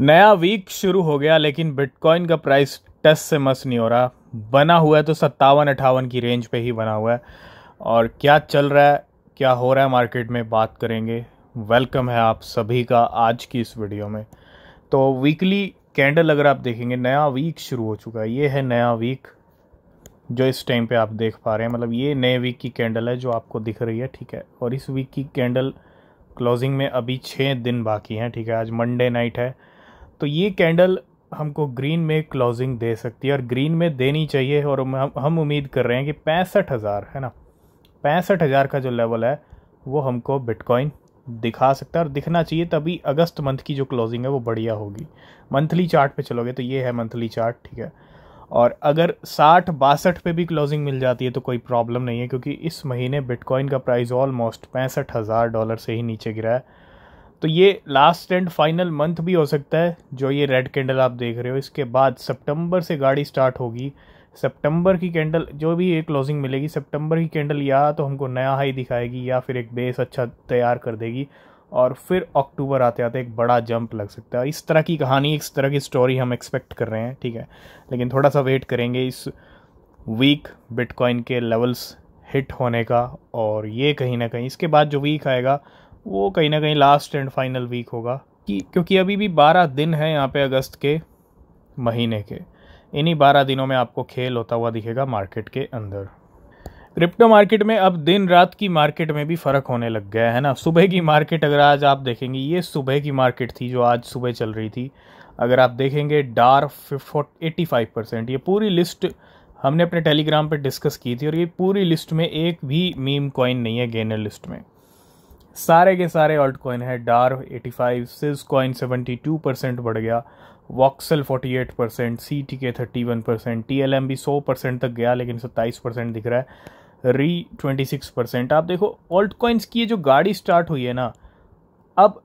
नया वीक शुरू हो गया लेकिन बिटकॉइन का प्राइस टस से मस नहीं हो रहा बना हुआ है तो सत्तावन अठावन की रेंज पे ही बना हुआ है और क्या चल रहा है क्या हो रहा है मार्केट में बात करेंगे वेलकम है आप सभी का आज की इस वीडियो में तो वीकली कैंडल अगर आप देखेंगे नया वीक शुरू हो चुका है ये है नया वीक जो इस टाइम पे आप देख पा रहे हैं मतलब ये नए वीक की कैंडल है जो आपको दिख रही है ठीक है और इस वीक की कैंडल क्लोजिंग में अभी छः दिन बाकी हैं ठीक है आज मंडे नाइट है तो ये कैंडल हमको ग्रीन में क्लोजिंग दे सकती है और ग्रीन में देनी चाहिए और हम उम्मीद कर रहे हैं कि पैंसठ हज़ार है ना पैंसठ हज़ार का जो लेवल है वो हमको बिटकॉइन दिखा सकता है और दिखना चाहिए तभी अगस्त मंथ की जो क्लोजिंग है वो बढ़िया होगी मंथली चार्ट पे चलोगे तो ये है मंथली चार्ट ठीक है और अगर साठ बासठ पे भी क्लोजिंग मिल जाती है तो कोई प्रॉब्लम नहीं है क्योंकि इस महीने बिटकॉइन का प्राइस ऑलमोस्ट पैंसठ हज़ार डॉलर से ही नीचे गिरा है तो ये लास्ट एंड फाइनल मंथ भी हो सकता है जो ये रेड कैंडल आप देख रहे हो इसके बाद सितंबर से गाड़ी स्टार्ट होगी सितंबर की कैंडल जो भी ये क्लोजिंग मिलेगी सितंबर की कैंडल या तो हमको नया हाई दिखाएगी या फिर एक बेस अच्छा तैयार कर देगी और फिर अक्टूबर आते आते एक बड़ा जंप लग सकता है इस तरह की कहानी इस तरह की स्टोरी हम एक्सपेक्ट कर रहे हैं ठीक है लेकिन थोड़ा सा वेट करेंगे इस वीक बिटकॉइन के लेवल्स हिट होने का और ये कहीं ना कहीं इसके बाद जो वीक आएगा वो कहीं ना कहीं लास्ट एंड फाइनल वीक होगा कि क्योंकि अभी भी बारह दिन हैं यहाँ पे अगस्त के महीने के इन्हीं बारह दिनों में आपको खेल होता हुआ दिखेगा मार्केट के अंदर क्रिप्टो मार्केट में अब दिन रात की मार्केट में भी फ़र्क होने लग गया है ना सुबह की मार्केट अगर आज आप देखेंगे ये सुबह की मार्केट थी जो आज सुबह चल रही थी अगर आप देखेंगे डार एटी फाइव परसेंट ये पूरी लिस्ट हमने अपने टेलीग्राम पर डिस्कस की थी और ये पूरी लिस्ट में एक भी मीम कॉइन नहीं है गेनर लिस्ट में सारे के सारे ऑल्ट कॉइन है डार 85 सिज कॉइन टू परसेंट बढ़ गया वॉक्सल 48 परसेंट सी टी के thirty one percent T L M भी सौ परसेंट तक गया लेकिन सत्ताईस परसेंट दिख रहा है री ट्वेंटी सिक्स परसेंट आप देखो ऑल्ट कॉइन्स की ये जो गाड़ी स्टार्ट हुई है ना अब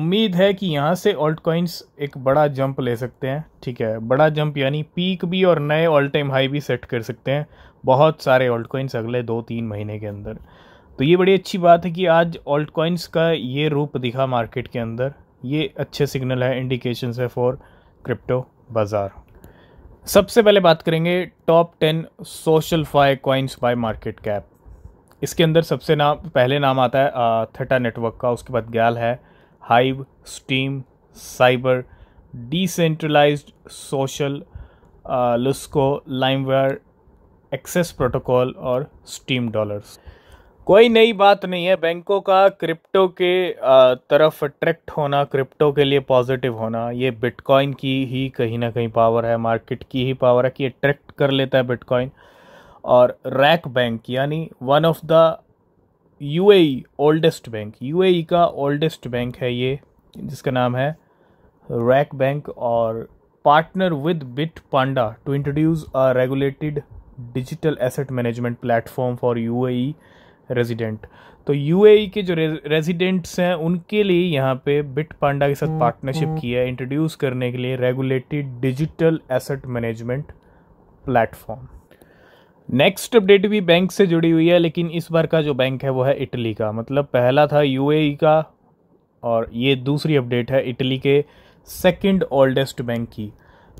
उम्मीद है कि यहाँ से ऑल्ट कॉइन्स एक बड़ा जंप ले सकते हैं ठीक है बड़ा जंप यानी पीक भी और नए ऑल टाइम हाई भी सेट कर सकते हैं बहुत सारे ऑल्ट कॉइन्स अगले दो तीन महीने के अंदर तो ये बड़ी अच्छी बात है कि आज ऑल्ट कॉइन्स का ये रूप दिखा मार्केट के अंदर ये अच्छे सिग्नल है इंडिकेशंस है फॉर क्रिप्टो बाज़ार सबसे पहले बात करेंगे top ten social fi coins by market cap इसके अंदर सबसे नाम पहले नाम आता है थटा नेटवर्क का उसके बाद गैल है Hive Steem cyber decentralize social लुस्को लाइमवेयर एक्सेस प्रोटोकॉल और स्टीम डॉलर्स कोई नई बात नहीं है बैंकों का क्रिप्टो के तरफ अट्रैक्ट होना क्रिप्टो के लिए पॉजिटिव होना ये बिटकॉइन की ही कहीं ना कहीं पावर है मार्केट की ही पावर है कि अट्रैक्ट कर लेता है बिटकॉइन और रैक बैंक यानी one of the U oldest bank U का ओल्डेस्ट बैंक है ये जिसका नाम है रैक बैंक और partner with bit panda to introduce a regulated digital asset management platform for U resident तो यूएई e के जो रेजिडेंट्स हैं उनके लिए यहाँ पे बिट पांडा के साथ पार्टनरशिप हम्म, हम्म। किया है इंट्रोड्यूस करने के लिए regulated digital asset management platform next update भी बैंक से जुड़ी हुई है लेकिन इस बार का जो बैंक है वो है इटली का मतलब पहला था यूएई e का और ये दूसरी अपडेट है इटली के सेकंड ओल्डेस्ट बैंक की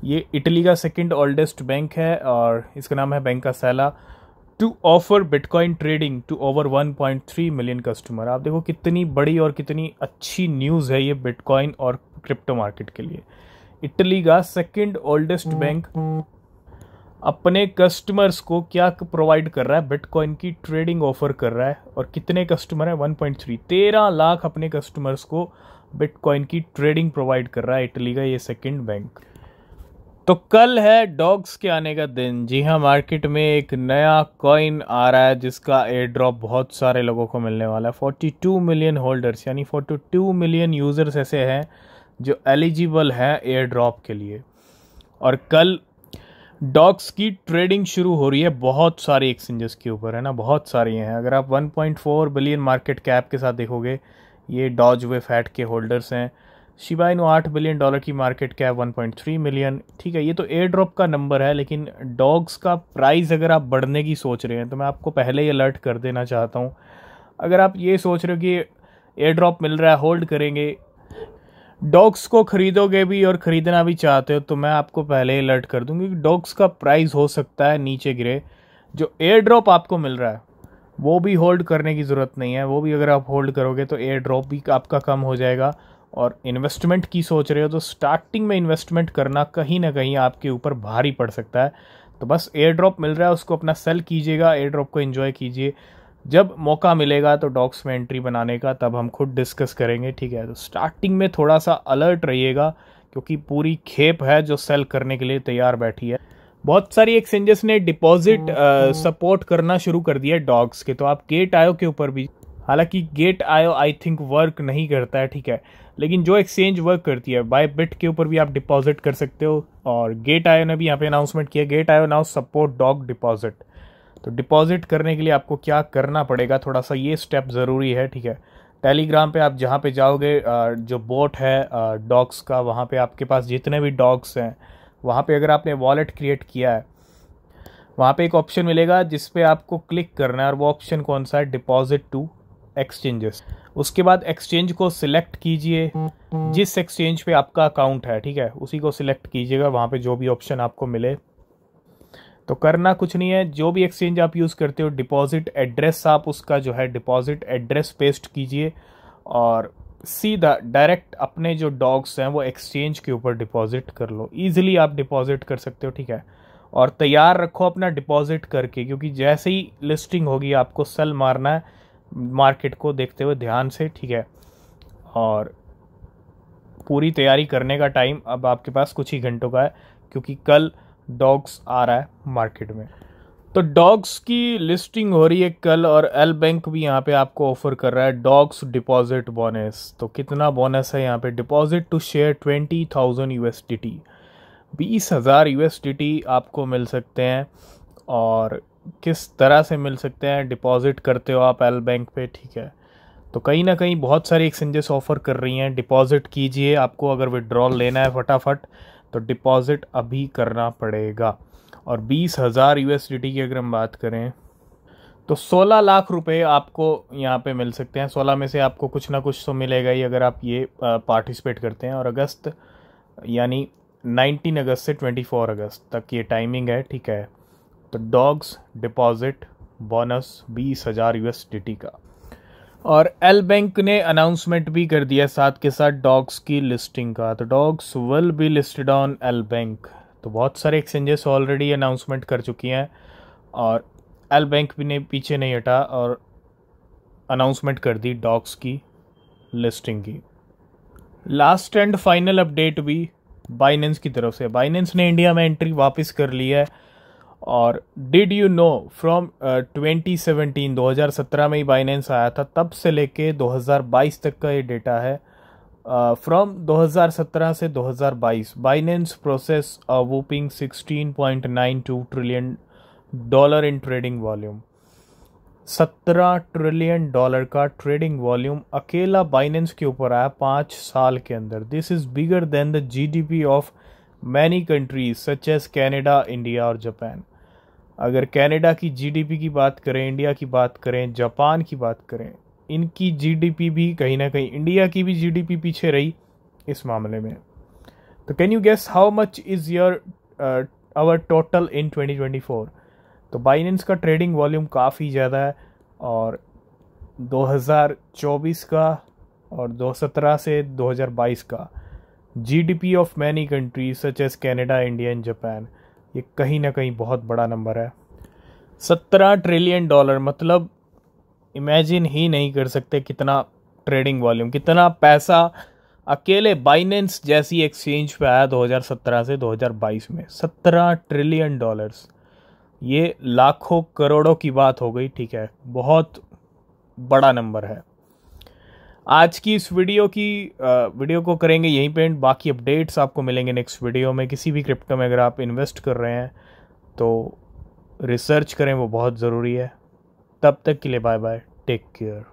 ये इटली का सेकंड ओल्डेस्ट बैंक है और इसका नाम है बैंक का Sella to offer bitcoin trading to over 1.3 million customer आप देखो कितनी बड़ी और कितनी अच्छी न्यूज़ है ये बिटकॉइन और क्रिप्टो मार्केट के लिए इटली का सेकेंड ओल्डेस्ट बैंक अपने कस्टमर्स को क्या प्रोवाइड कर रहा है बिटकॉइन की ट्रेडिंग ऑफर कर रहा है और कितने कस्टमर हैं 1.3 तेरह लाख अपने कस्टमर्स को बिटकॉइन की ट्रेडिंग प्रोवाइड कर रहा है इटली का ये सेकेंड बैंक तो कल है डॉग्स के आने का दिन जी हाँ मार्केट में एक नया कॉइन आ रहा है जिसका एयर ड्रॉप बहुत सारे लोगों को मिलने वाला है 42 मिलियन होल्डर्स यानी 42 मिलियन यूज़र्स ऐसे हैं जो एलिजिबल हैं एयर ड्रॉप के लिए और कल डॉग्स की ट्रेडिंग शुरू हो रही है बहुत सारी एक्सचेंजेस के ऊपर है ना बहुत सारी हैं अगर आप 1.4 बिलियन मार्केट कैप के साथ देखोगे ये डॉज वे फैट के होल्डर्स हैं शिबा इनो आठ बिलियन डॉलर की मार्केट कैप 1.3 मिलियन ठीक है ये तो एयर ड्रॉप का नंबर है लेकिन डॉग्स का प्राइस अगर आप बढ़ने की सोच रहे हैं तो मैं आपको पहले ही अलर्ट कर देना चाहता हूँ अगर आप ये सोच रहे हो कि एयर ड्रॉप मिल रहा है होल्ड करेंगे डॉग्स को ख़रीदोगे भी और ख़रीदना भी चाहते हो तो मैं आपको पहले ही अलर्ट कर दूँगी क्योंकि डॉग्स का प्राइस हो सकता है नीचे गिरे जो एयर ड्रॉप आपको मिल रहा है वो भी होल्ड करने की ज़रूरत नहीं है वो भी अगर आप होल्ड करोगे तो एयर ड्रॉप भी आपका कम हो जाएगा और इन्वेस्टमेंट की सोच रहे हो तो स्टार्टिंग में इन्वेस्टमेंट करना कहीं ना कहीं आपके ऊपर भारी पड़ सकता है तो बस एयर ड्रॉप मिल रहा है उसको अपना सेल कीजिएगा एयर ड्रॉप को इन्जॉय कीजिए जब मौका मिलेगा तो डॉक्स में एंट्री बनाने का तब हम खुद डिस्कस करेंगे ठीक है तो स्टार्टिंग में थोड़ा सा अलर्ट रहिएगा क्योंकि पूरी खेप है जो सेल करने के लिए तैयार बैठी है बहुत सारी एक्सचेंजेस ने डिपॉजिट सपोर्ट हम्म, हम्म। करना शुरू कर दिया डॉग्स के तो आप गेट आयो के ऊपर भी हालांकि गेट आयो आई थिंक वर्क नहीं करता है ठीक है लेकिन जो एक्सचेंज वर्क करती है बाय बिट के ऊपर भी आप डिपॉजिट कर सकते हो और गेट आयो ने भी यहाँ पे अनाउंसमेंट किया Gate io now support dog deposit तो डिपॉजिट करने के लिए आपको क्या करना पड़ेगा थोड़ा सा ये स्टेप ज़रूरी है ठीक है टेलीग्राम पे आप जहाँ पे जाओगे जो बोट है डॉग्स का वहाँ पे आपके पास जितने भी डॉग्स हैं वहाँ पे अगर आपने वॉलेट क्रिएट किया है वहाँ पे एक ऑप्शन मिलेगा जिस पे आपको क्लिक करना है और वो ऑप्शन कौन सा है डिपॉजिट टू एक्सचेंजेस उसके बाद एक्सचेंज को सिलेक्ट कीजिए जिस एक्सचेंज पे आपका अकाउंट है ठीक है उसी को सिलेक्ट कीजिएगा वहाँ पे जो भी ऑप्शन आपको मिले तो करना कुछ नहीं है जो भी एक्सचेंज आप यूज़ करते हो डिपॉजिट एड्रेस आप उसका जो है डिपॉजिट एड्रेस पेस्ट कीजिए और सीधा डायरेक्ट अपने जो डॉग्स हैं वो एक्सचेंज के ऊपर डिपॉजिट कर लो ईजिली आप डिपॉजिट कर सकते हो ठीक है और तैयार रखो अपना डिपॉजिट करके क्योंकि जैसे ही लिस्टिंग होगी आपको सेल मारना है मार्केट को देखते हुए ध्यान से ठीक है और पूरी तैयारी करने का टाइम अब आपके पास कुछ ही घंटों का है क्योंकि कल डॉग्स आ रहा है मार्केट में तो डॉग्स की लिस्टिंग हो रही है कल और एल बैंक भी यहाँ पे आपको ऑफर कर रहा है डॉग्स डिपॉजिट बोनस तो कितना बोनस है यहाँ पे deposit to share twenty thousand U S D T बीस हज़ार यू एस डी टी आपको मिल सकते हैं और किस तरह से मिल सकते हैं डिपॉज़िट करते हो आप एल बैंक पे ठीक है तो कहीं ना कहीं बहुत सारी एक्सचेंजेस ऑफ़र कर रही हैं डिपॉज़िट कीजिए आपको अगर विड्रॉल लेना है फटाफट तो डिपॉज़िट अभी करना पड़ेगा और बीस हज़ार यू की अगर हम बात करें तो 16 लाख रुपए आपको यहाँ पे मिल सकते हैं 16 में से आपको कुछ ना कुछ तो मिलेगा ही अगर आप ये पार्टिसिपेट करते हैं और अगस्त यानी 19 अगस्त से 24 अगस्त तक ये टाइमिंग है ठीक है तो डॉग्स डिपॉजिट बोनस बीस हज़ार टी का और एल बैंक ने अनाउंसमेंट भी कर दिया साथ के साथ डॉग्स की लिस्टिंग का तो dogs will be listed on L bank तो बहुत सारे एक्सचेंजेस ऑलरेडी अनाउंसमेंट कर चुकी हैं और एल बैंक भी ने पीछे नहीं हटा और अनाउंसमेंट कर दी डॉग्स की लिस्टिंग की लास्ट एंड फाइनल अपडेट भी बाइनेंस की तरफ से बाइनेंस ने इंडिया में एंट्री वापस कर ली है और डिड यू नो फ्रॉम 2017 2017 में ही बाइनेंस आया था तब से लेके 2022 तक का ये डेटा है फ्रॉम uh, 2017 से 2022 Binance process a whopping 16.92 trillion dollar in trading volume 17 trillion dollar का ट्रेडिंग वॉल्यूम अकेला बाइनेंस के ऊपर आया पाँच साल के अंदर this is bigger than the GDP of many countries such as Canada India और जापान अगर कनाडा की जीडीपी की बात करें इंडिया की बात करें जापान की बात करें इनकी जीडीपी भी कहीं ना कहीं इंडिया की भी जीडीपी पीछे रही इस मामले में तो can you guess how much is your our total in 2024 तो बाइनेंस का ट्रेडिंग वॉल्यूम काफ़ी ज़्यादा है और 2024 का और 2017 से 2022 का GDP of many countries such as Canada India and Japan ये कहीं ना कहीं बहुत बड़ा नंबर है सत्रह ट्रिलियन डॉलर मतलब इमेजिन ही नहीं कर सकते कितना ट्रेडिंग वॉल्यूम कितना पैसा अकेले बाइनेंस जैसी एक्सचेंज पे आया 2017 से 2022 में 17 ट्रिलियन डॉलर्स ये लाखों करोड़ों की बात हो गई ठीक है बहुत बड़ा नंबर है आज की इस वीडियो की वीडियो को करेंगे यहीं पेंट बाकी अपडेट्स आपको मिलेंगे नेक्स्ट वीडियो में किसी भी क्रिप्टो में अगर आप इन्वेस्ट कर रहे हैं तो रिसर्च करें वो बहुत ज़रूरी है तब तक के लिए बाय बाय टेक केयर